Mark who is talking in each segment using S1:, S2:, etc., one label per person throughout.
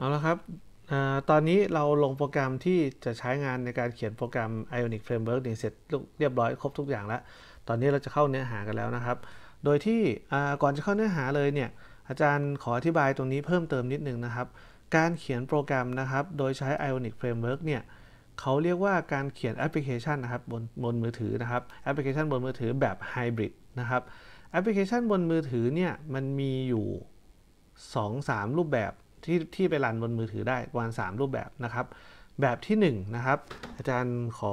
S1: เอาละครับอตอนนี้เราลงโปรแกรมที่จะใช้งานในการเขียนโปรแกรม Ionic Framework เนี่เสร็จเรียบร้อย ครบทุกอย่างแล้ว ตอนนี้เราจะเข้าเนื้อหากันแล้วนะครับ โดยที่ก่อนจะเข้าเนื้อหาเลยเนี่ย อาจารย์ขออธิบายตรงนี้เพิ่มเติมนิดนึงนะครับ การเขียนโปรแกรมนะครับ โดยใช้ Ionic Framework เนี่ยเขาเรียกว่าการเขียนแอปพลิเคชันนะครับบนบนมือถือนะครับ แอปพลิเคชันบนมือถือแบบไฮบริดนะครับ แอปพลิเคชันบนมือถือเนี่ย มันมีอยู่ 2-3 รูปแบบที่ ที่ ไปรันบนมือถือได้ประมาณ3รูปแบบนะครับ แบบที่ 1นนะครับ อาจารย์ขอ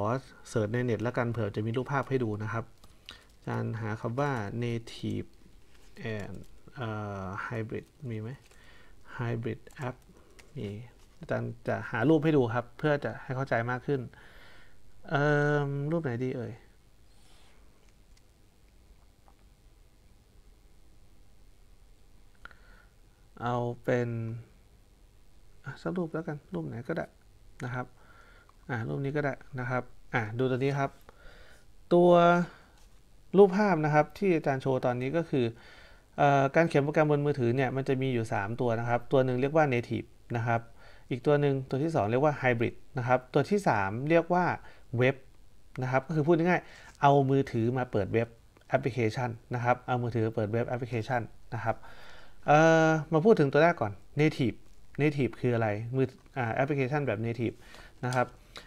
S1: เสิร์ชในเน็ตแล้วกันเผื่อจะมีรูปภาพให้ดูนะครับ อาจารย์หาคำว่า native and uh, hybrid มีไหม hybrid app มีอาจารย์จะหารูปให้ดูครับเพื่อจะให้เข้าใจมากขึ้นรูปไหนดี เอ่ย เอา เป็นสักรูปแล้วกัน รูปไหนก็ได้นะครับอ่ารูปนี้ก็ได้นะครับอ่าดูตัวนี้ครับ ตัวรูปภาพนะครับที่อาจารย์โชว์ตอนนี้ก็คืออการเขียนโปรแกรมบนมือถือเนี่ยมันจะมีอยู่ 3 ตัวนะครับ ตัวหนึ่งเรียกว่า native นะครับอีกตัวหนึ่งตัวที่ 2 เรียกว่า hybrid นะครับตัวที่ 3 เรียกว่าเว็บนะครับก็คือพูดง่ายๆเอามือถือมาเปิดเว็บแอปพลิเคชัน นะครับ เอามือถือเปิดเว็บแอปพลิเคชันนะครับมาพูดถึงตัวแรกก่อน native Native คืออะไร มือแอปพลิเคชันแบบ Native นะครับ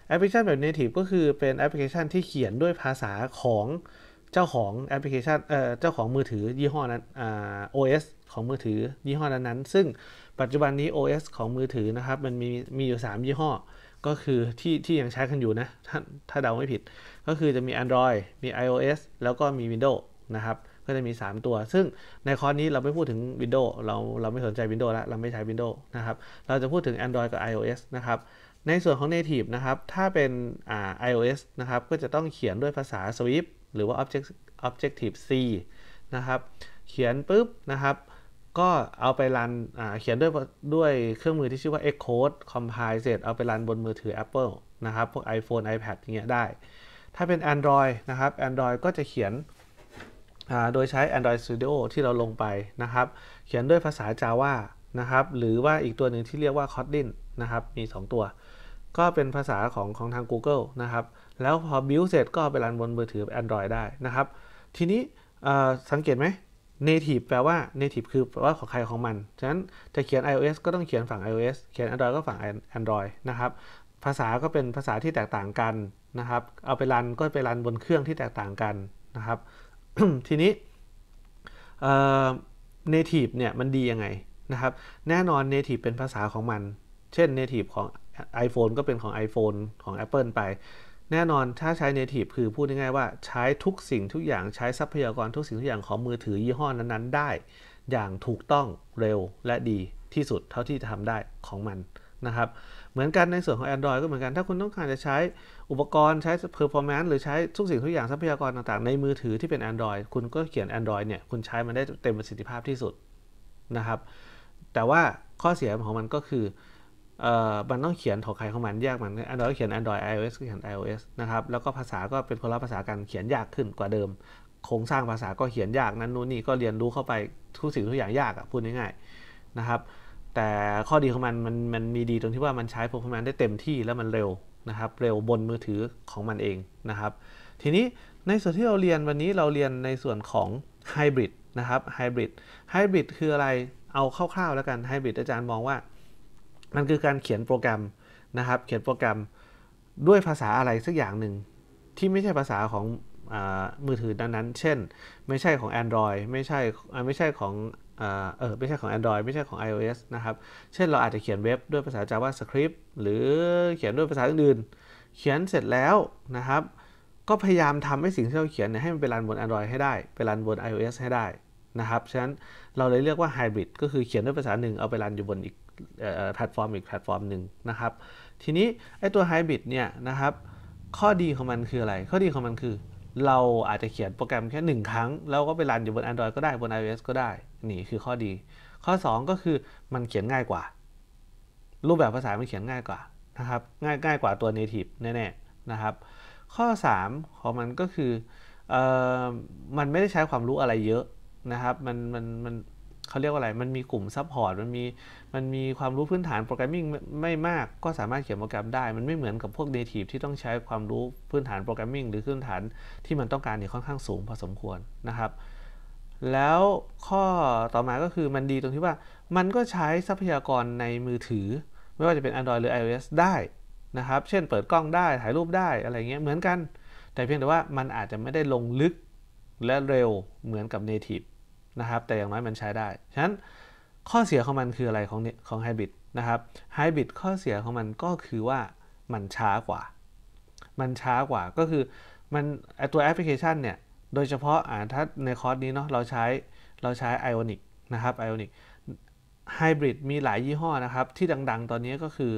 S1: แอปพลิเคชันแบบ Native ก็คือเป็นแอปพลิเคชันที่เขียนด้วยภาษาของเจ้าของแอปพลิเคชันเอ่อเจ้าของมือถือยี่ห้อนั้นอ่า OS ของมือถือยี่ห้อนั้นนั้น ซึ่งปัจจุบันนี้ OS ของมือถือนะครับ มันมีมีอยู่3ยี่ห้อ ก็คือที่ที่ยังใช้กันอยู่นะ ถ้าถ้าเดาไม่ผิด ก็คือจะมี Android มี iOS แล้วก็มี Windows นะครับก็จะมี 3 ตัว ซึ่งในคอร์สนี้เราไม่พูดถึง Windows เราเราไม่สนใจ Windows แล้ว เราไม่ใช้ Windows นะครับ เราจะพูดถึง Android กับ iOS นะครับ ในส่วนของ Native นะครับ ถ้าเป็นอ่า iOS นะครับ ก็จะต้องเขียนด้วยภาษา Swift หรือว่า Object Objective C นะครับ เขียนปุ๊บ นะครับ ก็เอาไปรัน เขียนด้วยด้วยเครื่องมือที่ชื่อว่า Xcode Compile เสร็จ เอาไปรันบนมือถือ Apple นะครับ พวก iPhone iPad อย่างเงี้ยได้ ถ้าเป็น Android นะครับ Android ก็จะเขียนโดยใช้ Android Studio ที่เราลงไปนะครับ เขียนด้วยภาษา Java นะครับ หรือว่าอีกตัวหนึ่งที่เรียกว่า Kotlin นะครับ มี 2 ตัว ก็เป็นภาษาของของทาง Google นะครับ แล้วพอ build เสร็จก็ไปรันบนมือถือ Android ได้นะครับ ทีนี้สังเกตไหม native แปลว่า native คือแปลว่าของใครของมัน ฉะนั้นจะเขียน iOS ก็ต้องเขียนฝั่ง iOS เขียน Android ก็ฝั่ง Android นะครับ ภาษาก็เป็นภาษาที่แตกต่างกันนะครับ เอาไปรันก็ไปรันบนเครื่องที่แตกต่างกันนะครับทีนี้เนที native เนี่ยมันดียังไงนะครับ แน่นอน native เป็นภาษาของมัน เช่น native ของ iPhone ก็เป็นของ iPhone ของ Apple ไป แน่นอนถ้าใช้ native คือพูดง่ายๆว่า ใช้ทุกสิ่งทุกอย่างใช้ทรัพยากรทุกสิ่งทุกอย่างของมือถือยี่ห้อนั้นๆ ได้อย่างถูกต้องเร็วและดีที่สุดเท่าที่จะทำได้ของมันนะครับเหมือนกันในส่วนของ Android ก็เหมือนกันถ้าคุณต้องการจะใช้อุปกรณ์ใช้ performance หรือใช้ทุกสิ่งทุกอย่างทรัพยากรต่างๆ ในมือถือที่เป็น Android คุณก็เขียน Android เนี่ยคุณใช้มันได้เต็มประสิทธิภาพที่สุดนะครับ แต่ว่าข้อเสีย ของมันก็คือเอ่อมันต้องเขียนถอดใครของมันแยกมันแอนดรอยเขียน Android iOS เขียน iOS นะครับแล้วก็ภาษาก็เป็นคนละภาษากันเขียนยากขึ้นกว่าเดิมโครงสร้างภาษาก็เขียนยากนั้นนู่นนี่ก็เรียนรู้เข้าไปทุกสิ่งทุกอย่างยากอ่ะพูดง่ายๆนะครับแต่ข้อดีของมันมันมันมีดีตรงที่ว่ามันใช้โปรแกรมได้เต็มที่แล้วมันเร็วนะครับ เร็วบนมือถือของมันเองนะครับ ทีนี้ในส่วนที่เราเรียนวันนี้เราเรียนในส่วนของไฮบริดนะครับไฮบริดไฮบริดคืออะไรเอาคร่าวๆแล้วกันไฮบริดอาจารย์มองว่า มันคือการเขียนโปรแกรมนะครับเขียนโปรแกรมด้วยภาษาอะไรสักอย่างหนึ่งที่ไม่ใช่ภาษาของอมือถือนั้นๆเช่น ไม่ใช่ของ Android ไม่ใช่ไม่ใช่ของเออไม่ใช่ของ Android ไม่ใช่ของ iOS นะครับ เช่นเราอาจจะเขียนเว็บด้วยภาษา JavaScript หรือเขียนด้วยภาษาอื่นๆเขียนเสร็จแล้วนะครับ ก็พยายามทำให้สิ่งที่เราเขียนเนี่ยให้มันไปรันบน Android ให้ได้ ไปรันบน iOS ให้ได้นะครับฉะนั้นเราเลยเรียกว่าไฮบริดก็คือเขียนด้วยภาษาหนึ่ง เอาไปรันอยู่บนอีกแพลตฟอร์มอีกแพลตฟอร์มหนึ่งนะครับทีนี้ไอ้ตัวไฮบริดเนี่ยนะครับ ข้อดีของมันคืออะไร ข้อดีของมันคือเราอาจจะเขียนโปรแกรมแค่ 1 ครั้ง แล้วก็ไปรันอยู่บน Android ก็ได้บน iOS ก็ได้ นี่คือข้อดี ข้อ 2 ก็คือมันเขียนง่ายกว่า รูปแบบภาษามันเขียนง่ายกว่านะครับง่ายง่ายกว่าตัว Native แน่ ๆ นะครับ ข้อ 3 ของมันก็คืออมันไม่ได้ใช้ความรู้อะไรเยอะนะครับมันมันมันเขาเรียกว่าอะไร มันมีกลุ่มซัพพอร์ต มันมี มันมีความรู้พื้นฐานโปรแกรมมิ่งไม่มากก็สามารถเขียนโปรแกรมได้ มันไม่เหมือนกับพวกเนทีฟที่ต้องใช้ความรู้พื้นฐานโปรแกรมมิ่งหรือพื้นฐานที่มันต้องการเนี่ยค่อนข้างสูงพอสมควรนะครับ แล้วข้อต่อมาก็คือมันดีตรงที่ว่า มันก็ใช้ทรัพยากรในมือถือไม่ว่าจะเป็น Android หรือ iOS ได้นะครับ เช่นเปิดกล้องได้ ถ่ายรูปได้ อะไรเงี้ย เหมือนกัน แต่เพียงแต่ว่ามันอาจจะไม่ได้ลงลึกและเร็วเหมือนกับ Native นะครับแต่อย่างน้อยมันใช้ได้ฉะนั้นข้อเสียของมันคืออะไรของของไฮบริดนะครับไฮบริดข้อเสียของมันก็คือว่ามันช้ากว่า มันช้ากว่าก็คือมันตัวแอปพลิเคชันเนี่ย โดยเฉพาะอ่าถ้าในคอร์สนี้เนาะเราใช้เราใช้ Ionic นะครับ Ionic Hybrid มีหลายยี่ห้อนะครับที่ดังๆ ตอนนี้ก็คือ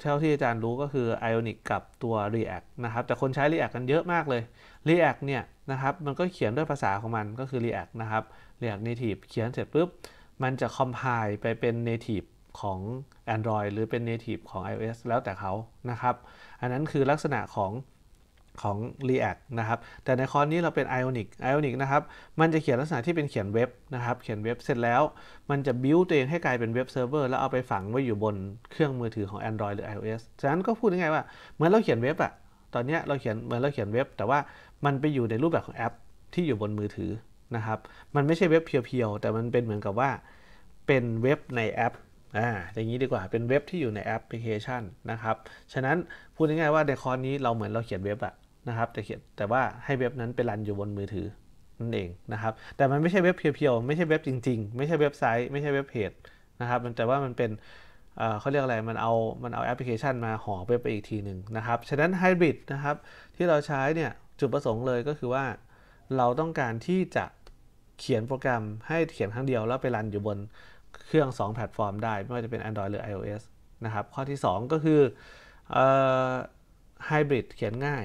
S1: เท่าที่อาจารย์รู้ก็คือ Ionic กับตัว React นะครับ แต่คนใช้ React กันเยอะมากเลย React เนี่ยนะครับ มันก็เขียนด้วยภาษาของมันก็คือ React นะครับ React Native เขียนเสร็จปุ๊บ มันจะ compile ไปเป็น Native ของ Android หรือเป็น Native ของ iOS แล้วแต่เขานะครับ อันนั้นคือลักษณะของของ React นะครับ แต่ในคอร์สนี้เราเป็น Ionic Ionic นะครับ มันจะเขียนลักษณะที่เป็นเขียนเว็บนะครับ เขียนเว็บเสร็จแล้ว มันจะบิวตัวเองให้กลายเป็นเว็บเซิร์ฟเวอร์แล้วเอาไปฝังไว้อยู่บนเครื่องมือถือของ Android หรือ iOS ฉะนั้นก็พูดง่ายๆว่า เหมือนเราเขียนเว็บอะตอนนี้เราเขียน เหมือนเราเขียนเว็บ แต่ว่ามันไปอยู่ในรูปแบบของแอป ที่อยู่บนมือถือ นะครับ มันไม่ใช่เว็บเพียวๆแต่มันเป็นเหมือนกับว่าเป็นเว็บในแอป อ่าอย่างนี้ดีกว่า เป็นเว็บที่อยู่ในแอปพลิเคชันนะครับ ฉะนั้นพูดง่ายๆว่าในคอร์สนี้เราเหมือนเราเขียนเว็บอะนะครับแต่เขียนแต่ว่าให้เว็บนั้นไปรันอยู่บนมือถือนั่นเองนะครับแต่มันไม่ใช่เว็บเพียวๆ ไม่ใช่เว็บจริงๆ ไม่ใช่เว็บไซต์ ไม่ใช่เว็บเพจนะครับแต่ว่ามันเป็นเขาเรียกอะไรมันเอามันเอาแอปพลิเคชันมาห่อเว็บไปอีกทีหนึ่งนะครับฉะนั้นไฮบริดนะครับ ที่เราใช้เนี่ยจุดประสงค์เลยก็คือว่า เราต้องการที่จะเขียนโปรแกรมให้เขียนครั้งเดียว แล้วไปรันอยู่บนเครื่อง2แพลตฟอร์มได้ ไม่ว่าจะเป็น Android หรือ iOS นะครับข้อที่ 2 ก็คือไฮบริดเขียนง่าย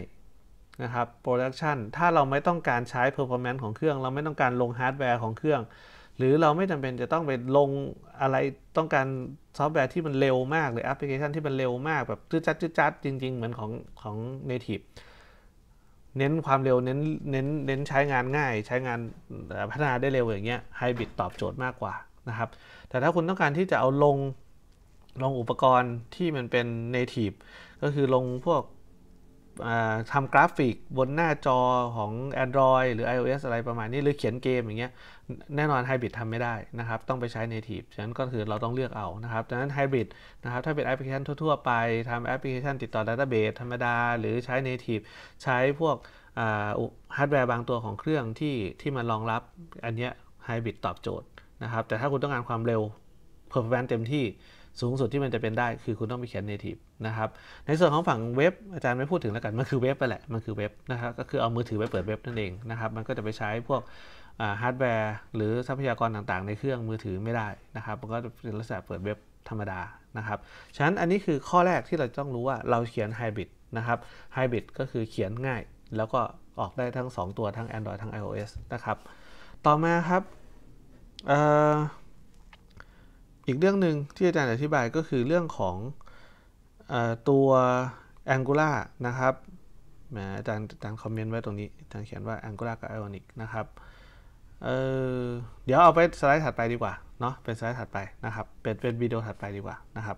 S1: นะครับโปรดักชันถ้าเราไม่ต้องการใช้ performance ของเครื่องเราไม่ต้องการลงฮาร์ดแวร์ของเครื่อง หรือเราไม่จำเป็นจะต้องไปลงอะไรต้องการซอฟต์แวร์ที่มันเร็วมาก หรือแอปพลิเคชันที่มันเร็วมากแบบจืดจัดจืดจัดจริงๆ เหมือนของของ native เน้นความเร็วเน้นเน้นเน้นใช้งานง่ายใช้งานพัฒนาได้เร็วอย่างเงี้ยไฮบริดตอบโจทย์มากกว่านะครับแต่ถ้าคุณต้องการที่จะเอาลงลงอุปกรณ์ที่มันเป็น native ก็คือลงพวกทำกราฟิกบนหน้าจอของ Android หรือ iOS อะไรประมาณนี้ หรือเขียนเกมอย่างเงี้ยแน่นอนไฮบริดทำไม่ได้นะครับ ต้องไปใช้ Native ฉะนั้นก็คือเราต้องเลือกเอานะครับดังนั้นไฮบริดนะครับถ้าเป็นแอปพลิเคชันทั่วๆ ไปทำแอปพลิเคชันติดต่อดัตต้าเบสธรรมดา หรือใช้ Native ใช้พวกฮาร์ดแวร์บางตัวของเครื่องที่ที่มันรองรับอันเนี้ยไฮบริดตอบโจทย์นะครับแต่ถ้าคุณต้องการความเร็วเพอร์เฟ a เต็มที่สูงสุดที่มันจะเป็นได้คือคุณต้องไปเขียนทีฟนะครับ ในส่วนของฝั่งเว็บอาจารย์ไม่พูดถึงแล้วกัน มันคือเว็บไปแหละมันคือเว็บนะครับก็คือเอามือถือไปเปิดเว็บนั่นเองนะครับ มันก็จะไปใช้พวกฮาร์ดแวร์ หรือทรัพยากรต่างๆในเครื่องมือถือไม่ได้นะครับมันก็จะเป็นลักษณะเปิดเว็บธรรมดานะครับฉะนั้นอันนี้คือข้อแรกที่เราต้องรู้ว่าเราเขียนไฮบริดนะครับไฮบริดก็คือเขียนง่าย แล้วก็ออกได้ทั้ง 2 ตัวทั้ง Android ทั้ง iOS นะครับต่อมาครับอีกเรื่องหนึ่งที่อาจารย์อธิบายก็คือเรื่องของอตัว Angular นะครับอาจารย์อาจารย์คอมเมนต์ไว้ตรงนี้อาจารย์เขียนว่า Angular กับ Ionic นะครับเเดี๋ยวเอาไปสไลด์ถัดไปดีกว่าเนาะเป็นสไลด์ถัดไปนะครับ เป็นเป็นวิดีโอถัดไปดีกว่านะครับ